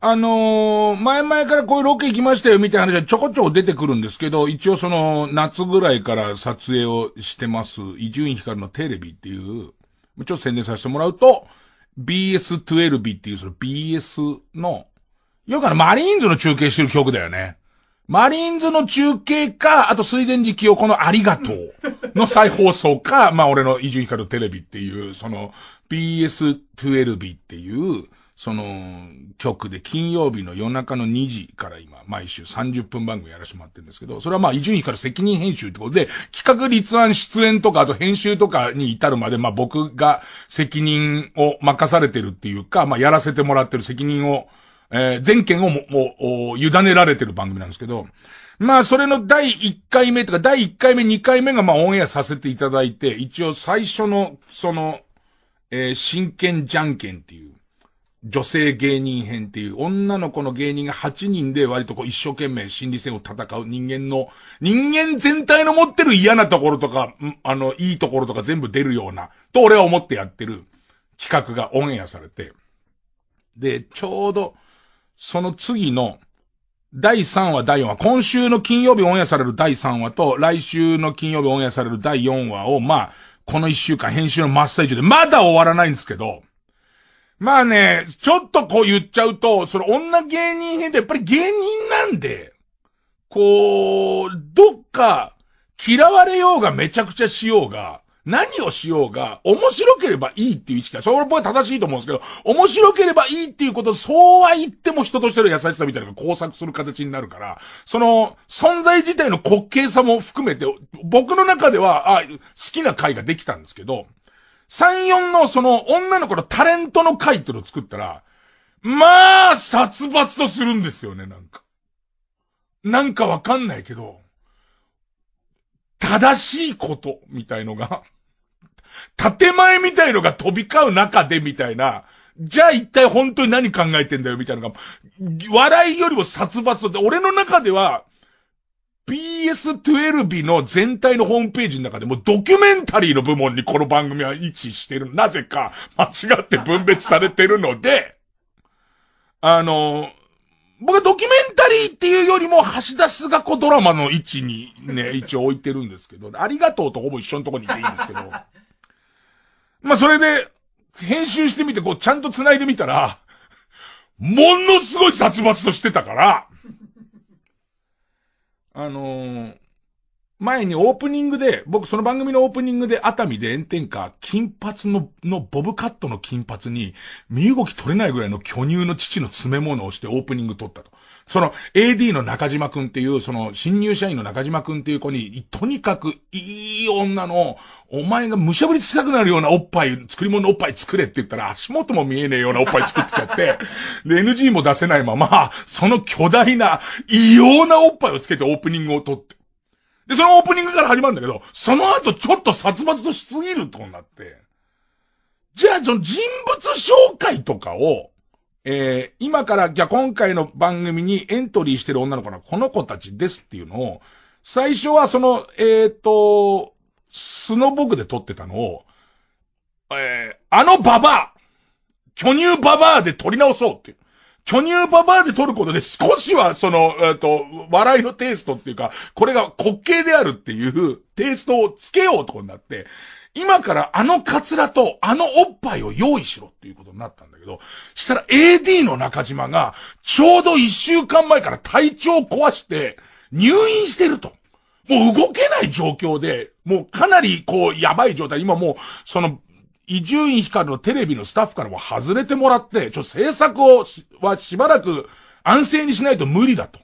あのー、前々からこういうロケ行きましたよみたいな話がちょこちょこ出てくるんですけど、一応その夏ぐらいから撮影をしてます、伊集院光のテレビっていう、ちょっと宣伝させてもらうと、BS12 っていうその BS の、よくあのマリーンズの中継してる曲だよね。マリーンズの中継か、あと水前寺清子のありがとうの再放送か、まあ俺の伊集院光のテレビっていう、その BS12 っていう、その、局で金曜日の夜中の2時から今、毎週30分番組やらしてもらってるんですけど、それはまあ、伊集院から責任編集ってことで、企画立案出演とか、あと編集とかに至るまで、まあ僕が責任を任されてるっていうか、まあやらせてもらってる責任を、えー、全権をも、もお、委ねられてる番組なんですけど、まあ、それの第1回目とか、第1回目、2回目がまあ、オンエアさせていただいて、一応最初の、その、えー、真剣じゃんけんっていう、女性芸人編っていう、女の子の芸人が8人で割とこう一生懸命心理戦を戦う人間の、人間全体の持ってる嫌なところとか、あの、いいところとか全部出るような、と俺は思ってやってる企画がオンエアされて。で、ちょうど、その次の、第3話、第4話、今週の金曜日オンエアされる第3話と、来週の金曜日オンエアされる第4話を、まあ、この1週間編集の真っ最中で、まだ終わらないんですけど、まあね、ちょっとこう言っちゃうと、それ女芸人編ってやっぱり芸人なんで、こう、どっか嫌われようがめちゃくちゃしようが、何をしようが、面白ければいいっていう意識は、それはぽ正しいと思うんですけど、面白ければいいっていうこと、そうは言っても人としての優しさみたいなのが交錯する形になるから、その、存在自体の滑稽さも含めて、僕の中では、あ好きな回ができたんですけど、3、4のその女の子のタレントの回ってのを作ったら、まあ、殺伐とするんですよね、なんか。なんかわかんないけど、正しいこと、みたいのが建前みたいのが飛び交う中で、みたいな、じゃあ一体本当に何考えてんだよ、みたいなのが、笑いよりも殺伐とで、俺の中では、PS12 の全体のホームページの中でもドキュメンタリーの部門にこの番組は位置してる。なぜか間違って分別されてるので、あの、僕はドキュメンタリーっていうよりも橋田須賀子ドラマの位置にね、一応置いてるんですけど、ありがとうとほぼ一緒のとこにいていいんですけど、まあそれで、編集してみてこうちゃんと繋いでみたら、ものすごい殺伐としてたから、あのー、前にオープニングで、僕その番組のオープニングで熱海で炎天下、金髪の、のボブカットの金髪に、身動き取れないぐらいの巨乳の父の詰め物をしてオープニング撮ったと。その AD の中島くんっていう、その新入社員の中島くんっていう子に、とにかくいい女の、お前がむしゃぶりつきたくなるようなおっぱい、作り物のおっぱい作れって言ったら足元も見えねえようなおっぱい作っちゃって、で NG も出せないまま、その巨大な異様なおっぱいをつけてオープニングを撮って。で、そのオープニングから始まるんだけど、その後ちょっと殺伐としすぎるとなって。じゃあ、その人物紹介とかを、えー、今から、じゃ今回の番組にエントリーしてる女の子のこの子たちですっていうのを、最初はその、えっ、ー、と、スノボグで撮ってたのを、えー、あのババア巨乳ババアで撮り直そうっていう。巨乳ババアで撮ることで少しはその、えっ、ー、と、笑いのテイストっていうか、これが滑稽であるっていうテイストをつけようとになって、今からあのカツラとあのおっぱいを用意しろっていうことになったんだけど、したら AD の中島が、ちょうど一週間前から体調を壊して、入院してると。もう動けない状況で、もうかなりこう、やばい状態。今もう、その、伊集院光のテレビのスタッフからも外れてもらって、ちょ、っと制作をはしばらく安静にしないと無理だと。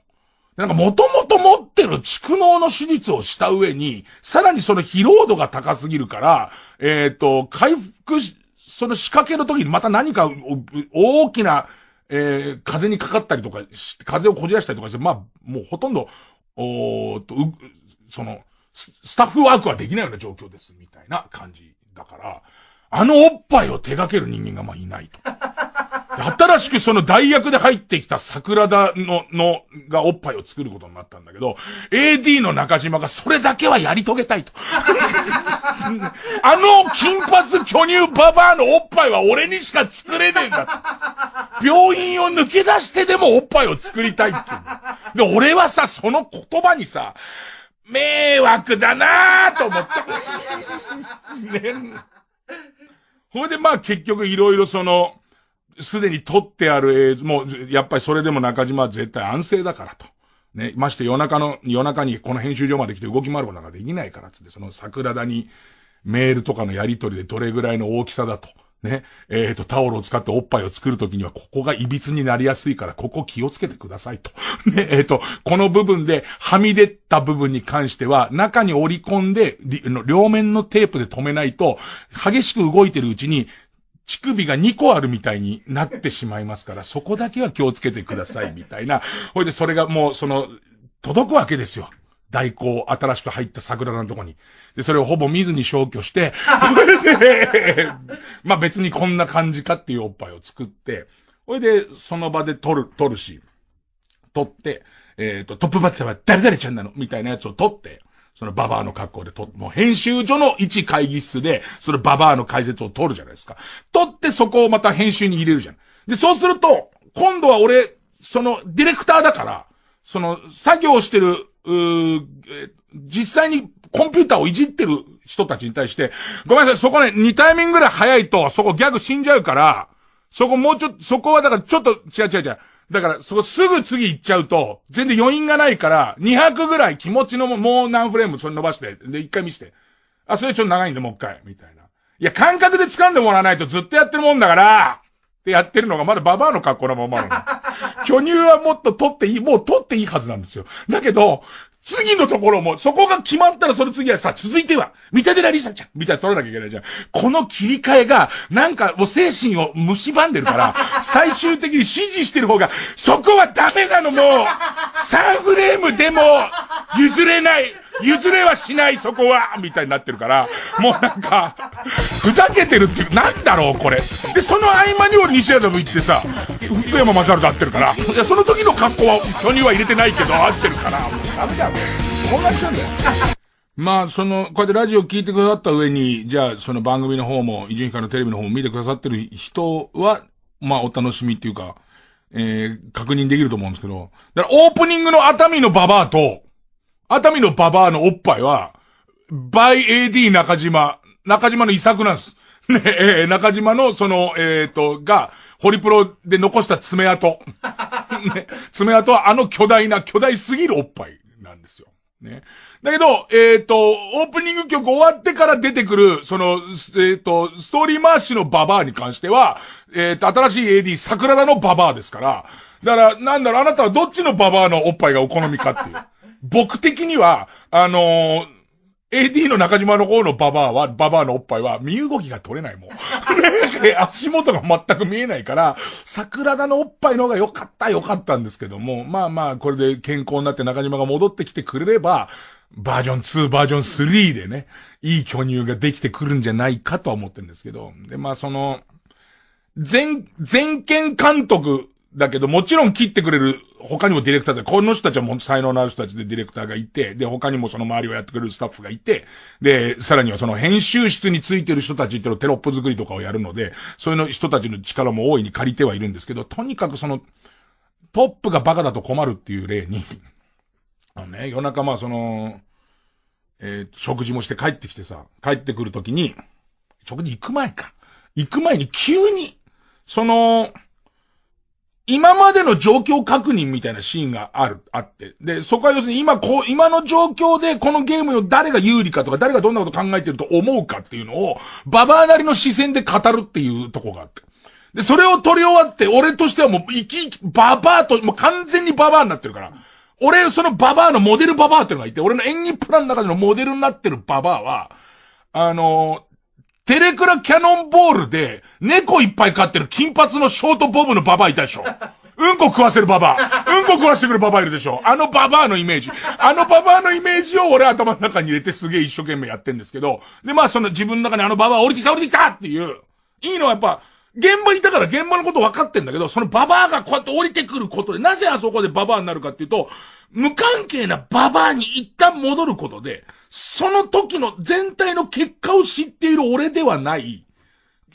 なんかもと持ってる蓄能の手術をした上に、さらにその疲労度が高すぎるから、えっ、ー、と、回復し、その仕掛けの時にまた何か大きな、えー、風にかかったりとか風をこじらしたりとかして、まあ、もうほとんど、おと、そのス、スタッフワークはできないような状況です、みたいな感じだから、あのおっぱいを手掛ける人間がまあいないと。新しくその代役で入ってきた桜田の、の、がおっぱいを作ることになったんだけど、AD の中島がそれだけはやり遂げたいと。あの金髪巨乳ババアのおっぱいは俺にしか作れねえんだ。病院を抜け出してでもおっぱいを作りたいっていう。で、俺はさ、その言葉にさ、迷惑だなぁと思った。ね。ほいでまあ結局いろいろその、すでに撮ってある映像、もう、やっぱりそれでも中島は絶対安静だからと。ね、まして夜中の、夜中にこの編集場まで来て動き回ることができないからつって、その桜田にメールとかのやり取りでどれぐらいの大きさだと。ね、えっ、ー、と、タオルを使っておっぱいを作るときには、ここが歪になりやすいから、ここ気をつけてくださいと。ね、えっ、ー、と、この部分で、はみ出た部分に関しては、中に折り込んで、両面のテープで止めないと、激しく動いてるうちに、乳首が2個あるみたいになってしまいますから、そこだけは気をつけてください、みたいな。ほいで、それがもう、その、届くわけですよ。代行、新しく入った桜のとこに。で、それをほぼ見ずに消去して、まあ別にこんな感じかっていうおっぱいを作って、ほいで、その場で取る、取るし、取って、えっ、ー、と、トップバッターは誰々ちゃんなのみたいなやつを取って、そのババアの格好でと、もう編集所の一会議室で、そのババアの解説を取るじゃないですか。取ってそこをまた編集に入れるじゃん。で、そうすると、今度は俺、その、ディレクターだから、その、作業してる、う実際にコンピューターをいじってる人たちに対して、ごめんなさい、そこね、2タイミングぐらい早いと、そこギャグ死んじゃうから、そこもうちょっと、そこはだからちょっと、違う違う違う。だから、そこすぐ次行っちゃうと、全然余韻がないから、200ぐらい気持ちのもう何フレームそれ伸ばして、で、一回見して。あ、それちょっと長いんで、もう一回、みたいな。いや、感覚で掴んでもらわないとずっとやってるもんだからってやってるのがまだババアの格好のままなの。巨乳はもっと取っていい、もう取っていいはずなんですよ。だけど、次のところも、そこが決まったらその次はさ、続いては、三田寺リサちゃん、みたいな取らなきゃいけないじゃん。この切り替えが、なんかもう精神を蝕んでるから、最終的に指示してる方が、そこはダメなのもう、ーフレームでも、譲れない、譲れはしない、そこは、みたいになってるから、もうなんか、ふざけてるっていう、なんだろう、これ。で、その合間に俺西麻布行ってさ、福山雅治と会ってるから、いや、その時の格好は、巨乳は入れてないけど、合ってるから、ダメだよ。混乱しうんだよ。まあ、その、こうやってラジオ聞いてくださった上に、じゃあ、その番組の方も、伊集院かのテレビの方も見てくださってる人は、まあ、お楽しみっていうか、えー、確認できると思うんですけど、だからオープニングの熱海のババアと、熱海のババアのおっぱいは、バイ AD 中島、中島の遺作なんです。ね、えー、中島の、その、えっ、ー、と、が、ホリプロで残した爪痕。ね、爪痕はあの巨大な、巨大すぎるおっぱい。なんですよ。ね。だけど、えっ、ー、と、オープニング曲終わってから出てくる、その、えっ、ー、と、ストーリー回しのババアに関しては、えっ、ー、と、新しい AD、桜田のババアですから、だから、なんだろう、あなたはどっちのババアのおっぱいがお好みかっていう。僕的には、あの AD の中島の方のババアは、ババアのおっぱいは、身動きが取れないもん。足元が全く見えないから、桜田のおっぱいの方が良かった、良かったんですけども、まあまあ、これで健康になって中島が戻ってきてくれれば、バージョン2、バージョン3でね、いい巨乳ができてくるんじゃないかとは思ってるんですけど、で、まあその、全、全権監督だけど、もちろん切ってくれる、他にもディレクターで、この人たちはもう才能のある人たちでディレクターがいて、で、他にもその周りをやってくれるスタッフがいて、で、さらにはその編集室についてる人たちってのテロップ作りとかをやるので、そういうの人たちの力も大いに借りてはいるんですけど、とにかくその、トップがバカだと困るっていう例にあのね、夜中まあその、えー、食事もして帰ってきてさ、帰ってくるときに、食事行く前か。行く前に急に、その、今までの状況確認みたいなシーンがある、あって。で、そこは要するに今こう、今の状況でこのゲームの誰が有利かとか誰がどんなこと考えてると思うかっていうのを、ババアなりの視線で語るっていうとこがあって。で、それを取り終わって、俺としてはもう生き生き、ババアと、もう完全にババアになってるから。俺、そのババアのモデルババアっていうのがいて、俺の演技プランの中でのモデルになってるババアは、あのテレクラキャノンボールで、猫いっぱい飼ってる金髪のショートボブのババアいたでしょ。うんこ食わせるババア。うんこ食わしてくるババアいるでしょ。あのババアのイメージ。あのババアのイメージを俺頭の中に入れてすげえ一生懸命やってんですけど。で、まあその自分の中にあのババア降りてきた降りてきたっていう。いいのはやっぱ、現場にいたから現場のこと分かってんだけど、そのババアがこうやって降りてくることで、なぜあそこでババアになるかっていうと、無関係なババアに一旦戻ることで、その時の全体の結果を知っている俺ではない、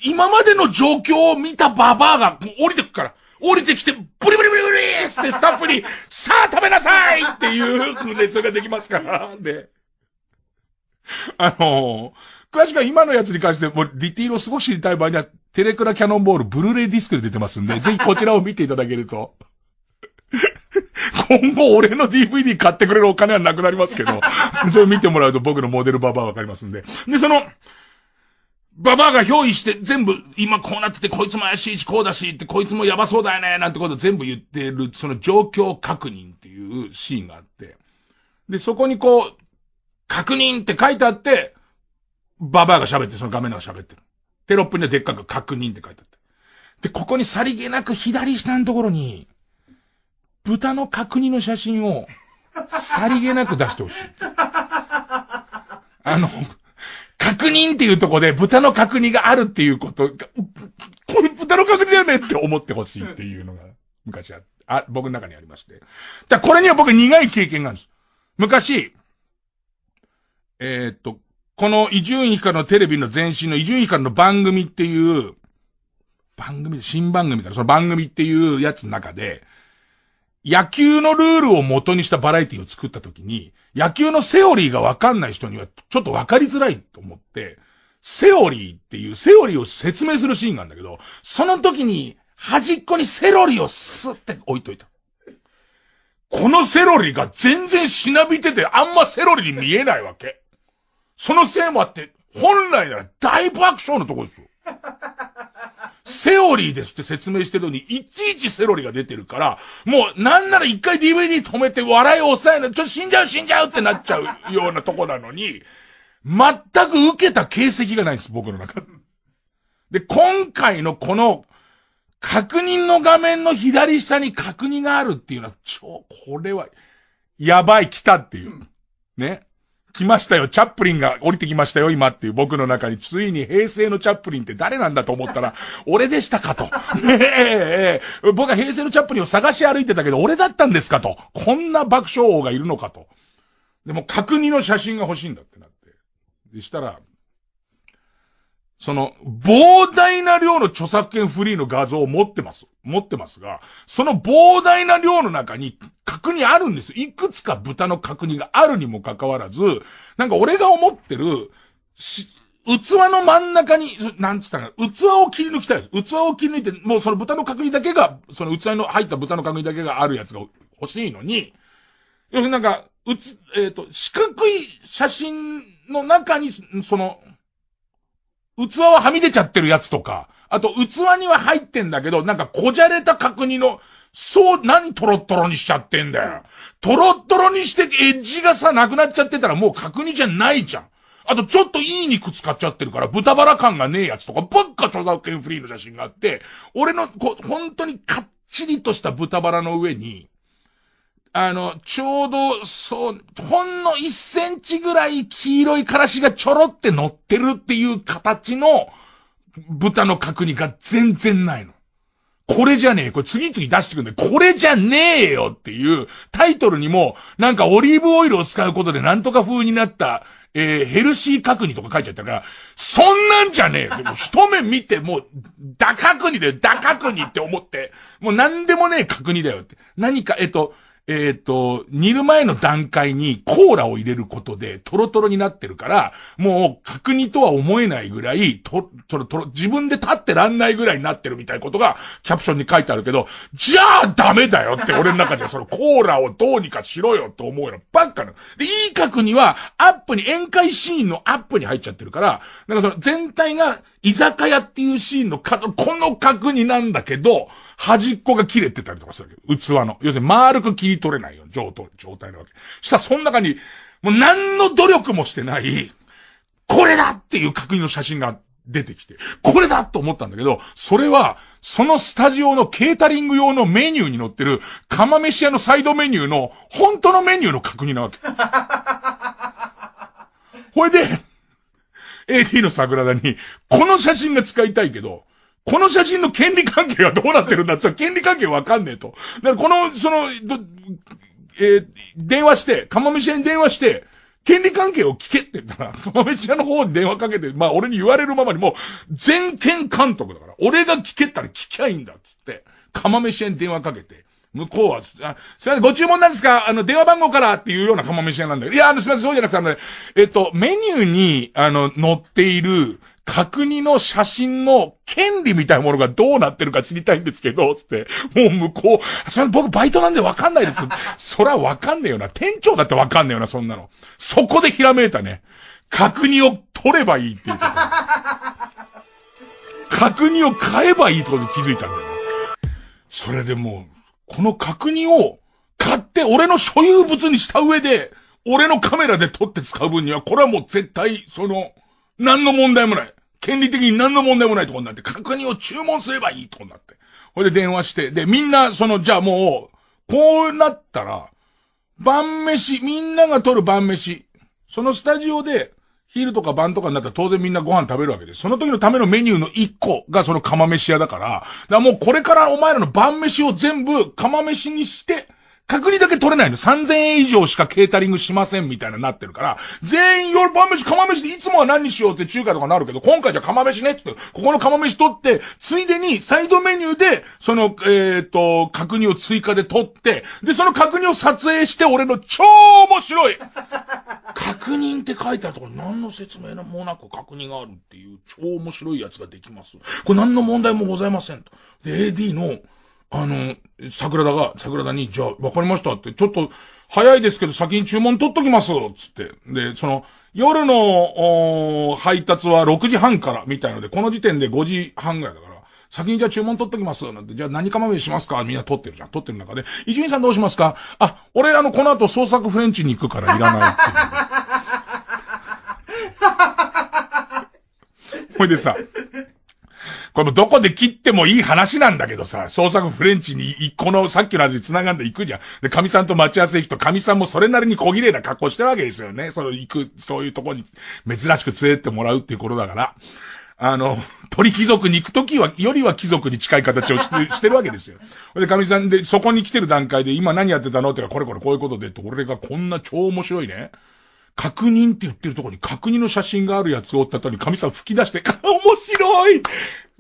今までの状況を見たババアが降りてくから、降りてきて、ブリブリブリブリってスタッフに、さあ食べなさいっていう訓練それができますから、で。あのー、詳しくは今のやつに関して、もうディティールをすごく知りたい場合には、テレクラキャノンボール、ブルーレイディスクで出てますんで、ぜひこちらを見ていただけると。今後俺の DVD 買ってくれるお金はなくなりますけど、それ見てもらうと僕のモデルババアわかりますんで。で、その、ババアが憑依して全部、今こうなってて、こいつも怪しいし、こうだし、って、こいつもやばそうだよね、なんてこと全部言ってる、その状況確認っていうシーンがあって。で、そこにこう、確認って書いてあって、ババアが喋って、その画面の中喋ってる。テロップにはでっかく確認って書いてあって。で、ここにさりげなく左下のところに、豚の角煮の写真を、さりげなく出してほしい。あの、確認っていうとこで豚の角煮があるっていうことこれ豚の角煮だよねって思ってほしいっていうのが、昔あ、あ、僕の中にありまして。だこれには僕苦い経験があるんです。昔、えー、っと、この伊集院光のテレビの前身の伊集院光の番組っていう、番組で、新番組からその番組っていうやつの中で、野球のルールを元にしたバラエティを作った時に、野球のセオリーがわかんない人にはちょっとわかりづらいと思って、セオリーっていうセオリーを説明するシーンなんだけど、その時に端っこにセロリをスって置いといた。このセロリが全然しなびててあんまセロリに見えないわけ。そのせいもあって、本来なら大爆笑のとこですよ。セオリーですって説明してるのに、いちいちセロリが出てるから、もう、なんなら一回 DVD 止めて笑いを抑えない、ちょ、死んじゃう死んじゃうってなっちゃうようなとこなのに、全く受けた形跡がないんです、僕の中で。で、今回のこの、確認の画面の左下に確認があるっていうのは、超、これは、やばい、来たっていう。ね。来ましたよ、チャップリンが降りてきましたよ、今っていう僕の中に、ついに平成のチャップリンって誰なんだと思ったら、俺でしたかと。ええ、僕は平成のチャップリンを探し歩いてたけど、俺だったんですかと。こんな爆笑王がいるのかと。でも、角煮の写真が欲しいんだってなって。でしたら、その、膨大な量の著作権フリーの画像を持ってます。持ってますが、その膨大な量の中に角認あるんですいくつか豚の角煮があるにもかかわらず、なんか俺が思ってる、器の真ん中に、なんつったら、器を切り抜きたいです。器を切り抜いて、もうその豚の角煮だけが、その器の入った豚の角煮だけがあるやつが欲しいのに、要するになんか、うつ、えっ、ー、と、四角い写真の中に、その、器ははみ出ちゃってるやつとか、あと器には入ってんだけど、なんかこじゃれた角煮の、そう、何トロットロにしちゃってんだよ。トロットロにしてエッジがさ、なくなっちゃってたらもう角煮じゃないじゃん。あとちょっといい肉使っちゃってるから、豚バラ感がねえやつとか、ばっか著作権フリーの写真があって、俺の、こ、本当にかっちりとした豚バラの上に、あの、ちょうど、そう、ほんの1センチぐらい黄色いからしがちょろって乗ってるっていう形の豚の角煮が全然ないの。これじゃねえ。これ次々出してくんだよ。これじゃねえよっていうタイトルにも、なんかオリーブオイルを使うことでなんとか風になった、えー、ヘルシー角煮とか書いちゃったから、そんなんじゃねえよでも一目見て、もう、だ角煮だよ、だ角煮って思って、もう何でもねえ角煮だよって。何か、えっと、えっ、ー、と、煮る前の段階にコーラを入れることでトロトロになってるから、もう角煮とは思えないぐらい、と、とろとろ、自分で立ってらんないぐらいになってるみたいなことがキャプションに書いてあるけど、じゃあダメだよって俺の中で そのコーラをどうにかしろよと思うよばっかなで、いい角煮はアップに、宴会シーンのアップに入っちゃってるから、なんかその全体が居酒屋っていうシーンのこの角煮なんだけど、端っこが切れてたりとかするわけ。器の。要するに丸く切り取れないよ。状態、状態なわけ。したらその中に、もう何の努力もしてない、これだっていう確認の写真が出てきて、これだと思ったんだけど、それは、そのスタジオのケータリング用のメニューに載ってる、釜飯屋のサイドメニューの、本当のメニューの確認なわけ。ほいで、AD の桜田に、この写真が使いたいけど、この写真の権利関係はどうなってるんだって権利関係わかんねえと。だからこの、その、えー、電話して、釜飯屋に電話して、権利関係を聞けって言ったら、釜飯屋の方に電話かけて、まあ俺に言われるままにもう、全権監督だから、俺が聞けたら聞きゃいいんだっつって、釜飯屋に電話かけて、向こうは、すいません、ご注文なんですかあの、電話番号からっていうような釜飯屋なんだけど、いや、あの、すいません、そうじゃなくて、あの、ね、えっと、メニューに、あの、載っている、角煮の写真の権利みたいなものがどうなってるか知りたいんですけど、つって、もう向こう、それ僕バイトなんでわかんないです。そらわかんねえよな。店長だってわかんねえよな、そんなの。そこでひらめいたね。角煮を取ればいいっていう確認角煮を買えばいいとことに気づいたんだよ。それでもう、この角煮を買って俺の所有物にした上で、俺のカメラで撮って使う分には、これはもう絶対、その、何の問題もない。権利的に何の問題もないとこになって、確認を注文すればいいとこになって。ほいで電話して、で、みんな、その、じゃあもう、こうなったら、晩飯、みんなが取る晩飯、そのスタジオで、昼とか晩とかになったら当然みんなご飯食べるわけです。その時のためのメニューの1個がその釜飯屋だから、だからもうこれからお前らの晩飯を全部釜飯にして、確認だけ取れないの。3000円以上しかケータリングしませんみたいななってるから、全員夜晩飯釜飯でいつもは何にしようって中華とかなるけど、今回じゃ釜飯ねって言って、ここの釜飯取って、ついでにサイドメニューで、その、えっ、ー、と、確認を追加で取って、で、その確認を撮影して俺の超面白い確認って書いてあるところ何の説明もなく確認があるっていう超面白いやつができます。これ何の問題もございませんと。で、AD の、あの、桜田が、桜田に、じゃあ、わかりましたって、ちょっと、早いですけど先に注文取っときますつって。で、その、夜の、配達は6時半から、みたいので、この時点で5時半ぐらいだから、先にじゃあ注文取っときますなんて、じゃあ何まめしますかみんな取ってるじゃん。取ってる中で、伊集院さんどうしますかあ、俺あの、この後創作フレンチに行くからいらないっていう。ほいでさ、これもどこで切ってもいい話なんだけどさ、創作フレンチに、このさっきの味繋がんで行くじゃん。で、神さんと待ち合わせ行くと神さんもそれなりに小綺麗な格好してるわけですよね。その行く、そういうとこに珍しく連れてってもらうっていうことだから。あの、鳥貴族に行くときは、よりは貴族に近い形をして してるわけですよ。で、神さんで、そこに来てる段階で、今何やってたのってか、これこれこういうことでって、俺がこんな超面白いね。確認って言ってるとこに確認の写真があるやつをったとに神さん吹き出して、面白い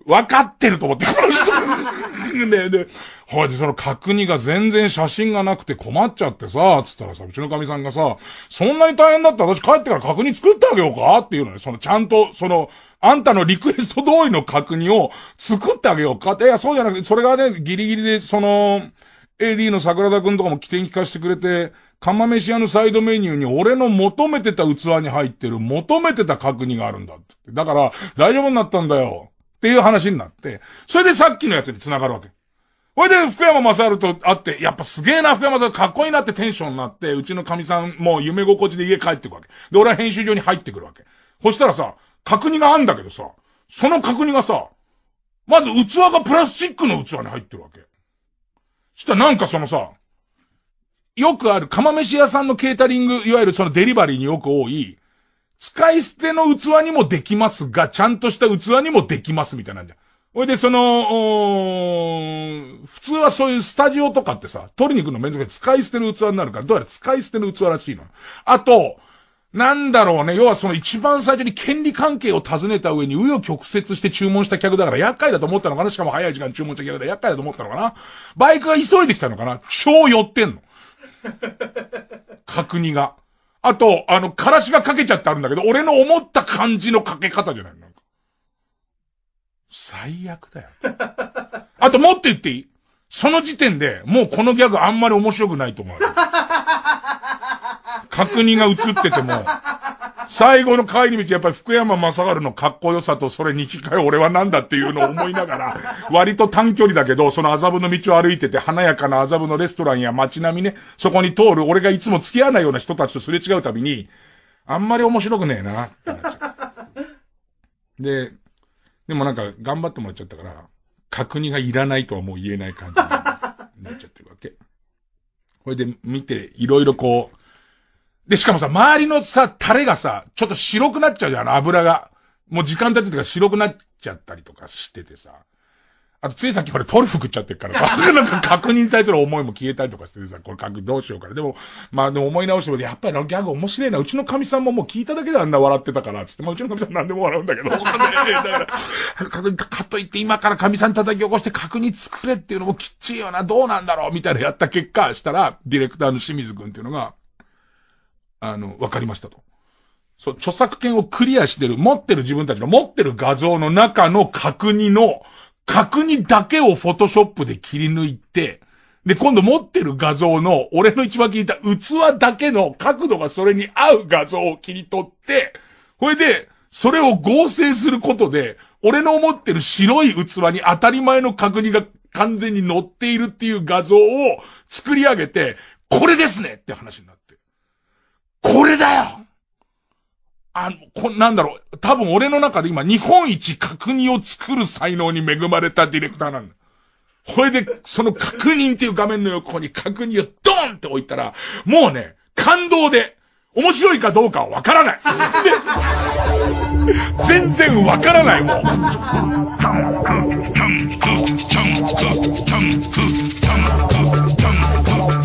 わかってると思って、この人。ね、で、ほいで、その角煮が全然写真がなくて困っちゃってさ、つったらさ、うちの神さんがさ、そんなに大変だったら私帰ってから角煮作ってあげようかっていうのね、そのちゃんと、その、あんたのリクエスト通りの角煮を作ってあげようかって、いや、そうじゃなくて、それがね、ギリギリで、その、AD の桜田くんとかも起点聞かせてくれて、釜飯屋のサイドメニューに俺の求めてた器に入ってる求めてた角煮があるんだって。だから、大丈夫になったんだよ。っていう話になって、それでさっきのやつに繋がるわけ。ほいで、福山雅治と会って、やっぱすげえな、福山雅治かっこいいなってテンションになって、うちの神さんもう夢心地で家帰ってくわけ。で、俺は編集場に入ってくるわけ。そしたらさ、確認があんだけどさ、その確認がさ、まず器がプラスチックの器に入ってるわけ。したらなんかそのさ、よくある釜飯屋さんのケータリング、いわゆるそのデリバリーによく多い、使い捨ての器にもできますが、ちゃんとした器にもできますみたいなんじゃん。ほいで、その、普通はそういうスタジオとかってさ、取りに行くのめんどくさい。使い捨てる器になるから、どうやら使い捨ての器らしいの。あと、なんだろうね。要はその一番最初に権利関係を尋ねた上に、紆を曲折して注文した客だから厄介だと思ったのかなしかも早い時間注文した客だから厄介だと思ったのかなバイクが急いできたのかな超寄ってんの。角煮が。あと、あの、からしがかけちゃってあるんだけど、俺の思った感じのかけ方じゃないか。最悪だよ。あと、もっと言っていいその時点で、もうこのギャグあんまり面白くないと思う。確認が映ってても、最後の帰り道、やっぱり福山雅治のかっこよさとそれに近い俺は何だっていうのを思いながら、割と短距離だけど、その麻布の道を歩いてて、華やかな麻布のレストランや街並みね、そこに通る、俺がいつも付き合わないような人たちとすれ違うたびに、あんまり面白くねえな、ってなっちゃで、でもなんか頑張ってもらっちゃったから、確認がいらないとはもう言えない感じになっちゃってるわけ。これで見て、いろいろこう、で、しかもさ、周りのさ、タレがさ、ちょっと白くなっちゃうじゃん、油が。もう時間経っててから白くなっちゃったりとかしててさ。あと、ついさっきこれトリュフ食っちゃってるからさ、なんか確認に対する思いも消えたりとかしてさ、これ確認どうしようから。でも、まあでも思い直しても、やっぱりあのギャグ面白いな。うちの神さんももう聞いただけであんな笑ってたから、つって、まあうちの神さん何でも笑うんだけど、他ね、だから、確認かといって今から神さん叩き起こして確認作れっていうのもきっちいよな、どうなんだろう、みたいなやった結果、したら、ディレクターの清水くんっていうのが、あの、わかりましたと。そう、著作権をクリアしてる、持ってる自分たちの持ってる画像の中の角煮の、角煮だけをフォトショップで切り抜いて、で、今度持ってる画像の、俺の一番聞いた器だけの角度がそれに合う画像を切り取って、これで、それを合成することで、俺の持ってる白い器に当たり前の角煮が完全に乗っているっていう画像を作り上げて、これですねって話になった。これだよあの、こ、なんだろう、多分俺の中で今、日本一角認を作る才能に恵まれたディレクターなんだ。これで、その確認っていう画面の横に確認をドーンって置いたら、もうね、感動で、面白いかどうかはわからない。全然わからないもん。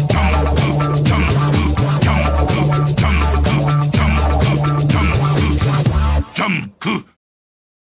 ふ